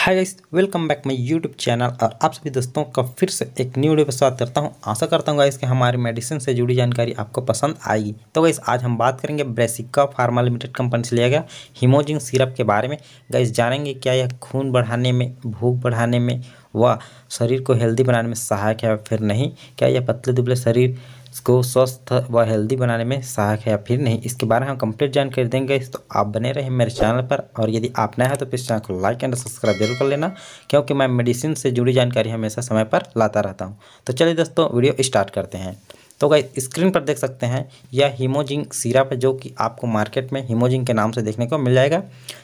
hi guys welcome back my YouTube channel और आप सभी दोस्तों का फिर से एक न्यू वीडियो पर स्वागत करता हूं आशा करता हूं गाइस कि हमारे मेडिसिन से जुड़ी जानकारी आपको पसंद आएगी तो गाइस आज हम बात करेंगे ब्रेसिका फार्मा लिमिटेड कंपनी से लिया गया हिमोजिंग सिरप के बारे में गाइस जानेंगे क्या यह खून बढ़ाने में भूख बढ़ाने में व शरीर को हेल्दी बनाने में सहायक है या फिर नहीं क्या यह पतले दुबले शरीर को स्वस्थ व हेल्दी बनाने में सहायक है या फिर नहीं इसके बारे में हम कंप्लीट जानकारी देंगे तो आप बने रहें मेरे चैनल पर और यदि आप नए हैं तो प्लीज़ चैनल को लाइक एंड सब्सक्राइब जरूर कर लेना क्योंकि मैं मेडिसिन से जुड़ी जानकारी हमेशा समय पर लाता रहता हूँ तो चलिए दोस्तों वीडियो स्टार्ट करते हैं तो गाइस स्क्रीन पर देख सकते हैं यह हीमोजिंग सिरप है जो कि आपको मार्केट में हीमोजिंग के नाम से देखने को मिल जाएगा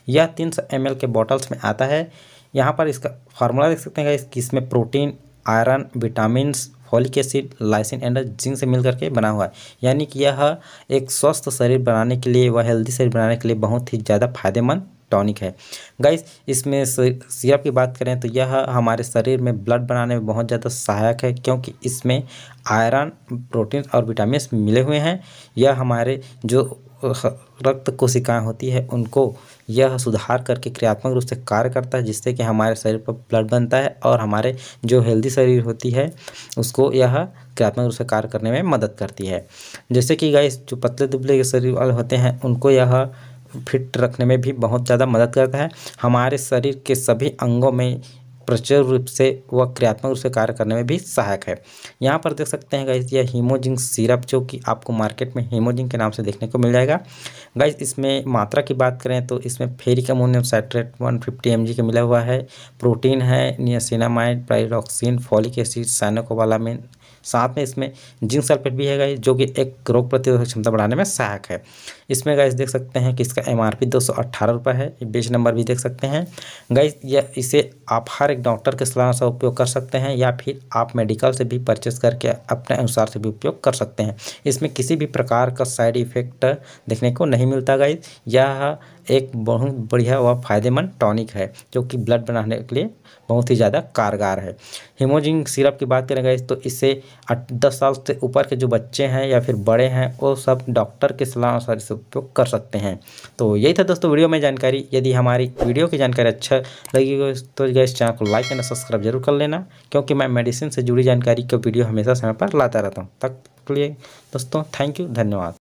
यह तीन सौ के बॉटल्स में आता है यहाँ पर इसका फार्मूला देख सकते हैं कि इसमें protein iron vitamin folic acid lysine and zinc से मिल करके बना हुआ है यानी कि यह एक स्वस्थ शरीर बनाने के लिए व हेल्दी शरीर बनाने के लिए बहुत ही ज़्यादा फायदेमंद टॉनिक है गाइस इसमें सिरप की बात करें तो यह हमारे शरीर में ब्लड बनाने में बहुत ज़्यादा सहायक है क्योंकि इसमें आयरन प्रोटीन और विटामिन मिले हुए हैं यह हमारे जो रक्त कोशिकाएं होती है उनको यह सुधार करके क्रियात्मक रूप से कार्य करता है जिससे कि हमारे शरीर पर ब्लड बनता है और हमारे जो हेल्दी शरीर होती है उसको यह क्रियात्मक रूप से कार्य करने में मदद करती है जैसे कि गाइस जो पतले दुबले के शरीर वाले होते हैं उनको यह फिट रखने में भी बहुत ज़्यादा मदद करता है हमारे शरीर के सभी अंगों में प्रचुर रूप से व क्रियात्मक रूप से कार्य करने में भी सहायक है यहाँ पर देख सकते हैं गाइज यह हीमोजिंग सिरप जो कि आपको मार्केट में हीमोजिंग के नाम से देखने को मिल जाएगा गाइज इसमें मात्रा की बात करें तो इसमें ferric ammonium citrate one fifty M का मिला हुआ है प्रोटीन है niacinamide pyridoxine folic acid cyanocobalamin साथ में इसमें जिंक सल्फेट भी है गाइज जो कि एक रोग प्रतिरोधक क्षमता बढ़ाने में सहायक है इसमें गाइस देख सकते हैं कि इसका एम आर पी दो सौ अट्ठारह रुपये है बेच नंबर भी देख सकते हैं गाइस या इसे आप हर एक डॉक्टर के सलाह से उपयोग कर सकते हैं या फिर आप मेडिकल से भी परचेस करके अपने अनुसार से भी उपयोग कर सकते हैं इसमें किसी भी प्रकार का साइड इफेक्ट देखने को नहीं मिलता गाइस यह एक बहुत बढ़िया व फायदेमंद टॉनिक है जो कि ब्लड बनाने के लिए बहुत ही ज़्यादा कारगर है हिमोजिंग सिरप की बात करें गाइस तो इसे दस साल से ऊपर के जो बच्चे हैं या फिर बड़े हैं वो सब डॉक्टर के सलाह अनुसार इसे उपयोग तो कर सकते हैं तो यही था दोस्तों वीडियो में जानकारी यदि हमारी वीडियो की जानकारी अच्छा लगी तो इस चैनल को लाइक एंड सब्सक्राइब जरूर कर लेना क्योंकि मैं मेडिसिन से जुड़ी जानकारी का वीडियो हमेशा समय पर लाता रहता हूँ तक के लिए दोस्तों थैंक यू धन्यवाद